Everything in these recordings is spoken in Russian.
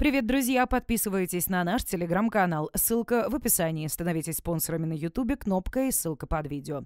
Привет, друзья! Подписывайтесь на наш телеграм-канал. Ссылка в описании. Становитесь спонсорами на ютубе, кнопка и ссылка под видео.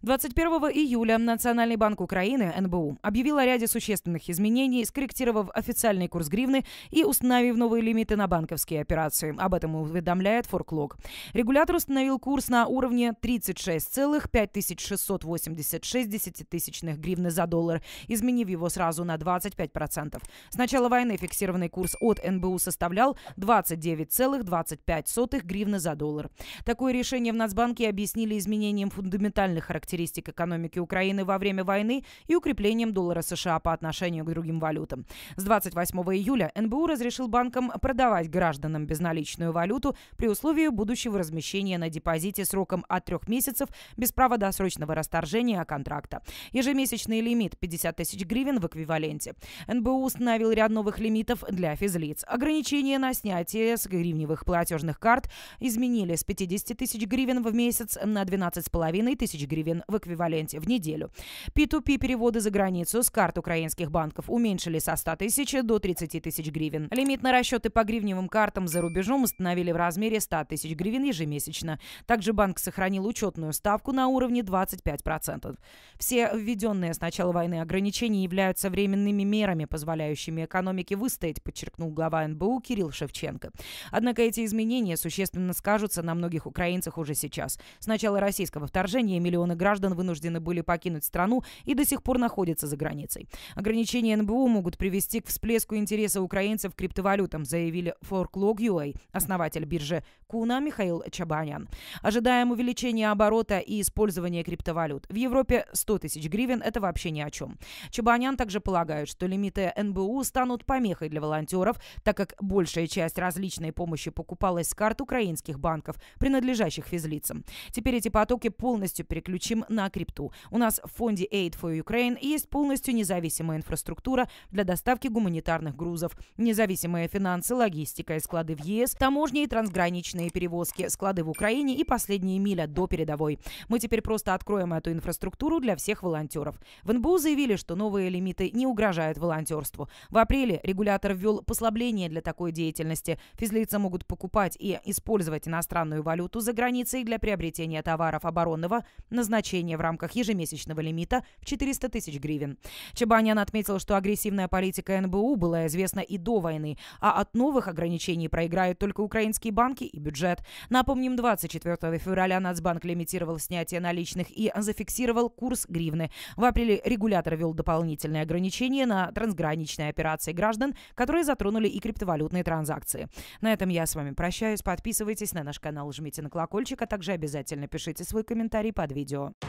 21 июля Национальный банк Украины, НБУ, объявил о ряде существенных изменений, скорректировав официальный курс гривны и установив новые лимиты на банковские операции. Об этом уведомляет Форклог. Регулятор установил курс на уровне 36,5686 гривны за доллар, изменив его сразу на 25%. С начала войны фиксированный курс от НБУ НБУ составлял 29,25 гривны за доллар. Такое решение в Нацбанке объяснили изменением фундаментальных характеристик экономики Украины во время войны и укреплением доллара США по отношению к другим валютам. С 28 июля НБУ разрешил банкам продавать гражданам безналичную валюту при условии будущего размещения на депозите сроком от трех месяцев без права досрочного расторжения контракта. Ежемесячный лимит 50 тысяч гривен в эквиваленте. НБУ установил ряд новых лимитов для физлиц. Ограничения на снятие с гривневых платежных карт изменили с 50 тысяч гривен в месяц на 12,5 тысяч гривен в эквиваленте в неделю. P2P переводы за границу с карт украинских банков уменьшили со 100 тысяч до 30 тысяч гривен. Лимит на расчеты по гривневым картам за рубежом установили в размере 100 тысяч гривен ежемесячно. Также банк сохранил учетную ставку на уровне 25%. Все введенные с начала войны ограничения являются временными мерами, позволяющими экономике выстоять, подчеркнул глава НБУ Кирилл Шевченко. Однако эти изменения существенно скажутся на многих украинцах уже сейчас. С начала российского вторжения миллионы граждан вынуждены были покинуть страну и до сих пор находятся за границей. Ограничения НБУ могут привести к всплеску интереса украинцев к криптовалютам, заявили Forklog.ua, основатель биржи Куна Михаил Чабанян. Ожидаем увеличение оборота и использования криптовалют. В Европе 100 тысяч гривен – это вообще ни о чем. Чабанян также полагает, что лимиты НБУ станут помехой для волонтеров, так так как большая часть различной помощи покупалась с карт украинских банков, принадлежащих физлицам. Теперь эти потоки полностью переключим на крипту. У нас в фонде Aid for Ukraine есть полностью независимая инфраструктура для доставки гуманитарных грузов, независимые финансы, логистика и склады в ЕС, таможни и трансграничные перевозки, склады в Украине и последние миля до передовой. Мы теперь просто откроем эту инфраструктуру для всех волонтеров. В НБУ заявили, что новые лимиты не угрожают волонтерству. В апреле регулятор ввел послабление разрешение для такой деятельности. Физлица могут покупать и использовать иностранную валюту за границей для приобретения товаров оборонного назначения в рамках ежемесячного лимита в 400 тысяч гривен. Чебанян отметил, что агрессивная политика НБУ была известна и до войны, а от новых ограничений проиграют только украинские банки и бюджет. Напомним, 24 февраля Нацбанк лимитировал снятие наличных и зафиксировал курс гривны. В апреле регулятор ввел дополнительные ограничения на трансграничные операции граждан, которые затронули и крипто криптовалютные транзакции. На этом я с вами прощаюсь. Подписывайтесь на наш канал, жмите на колокольчик, а также обязательно пишите свой комментарий под видео.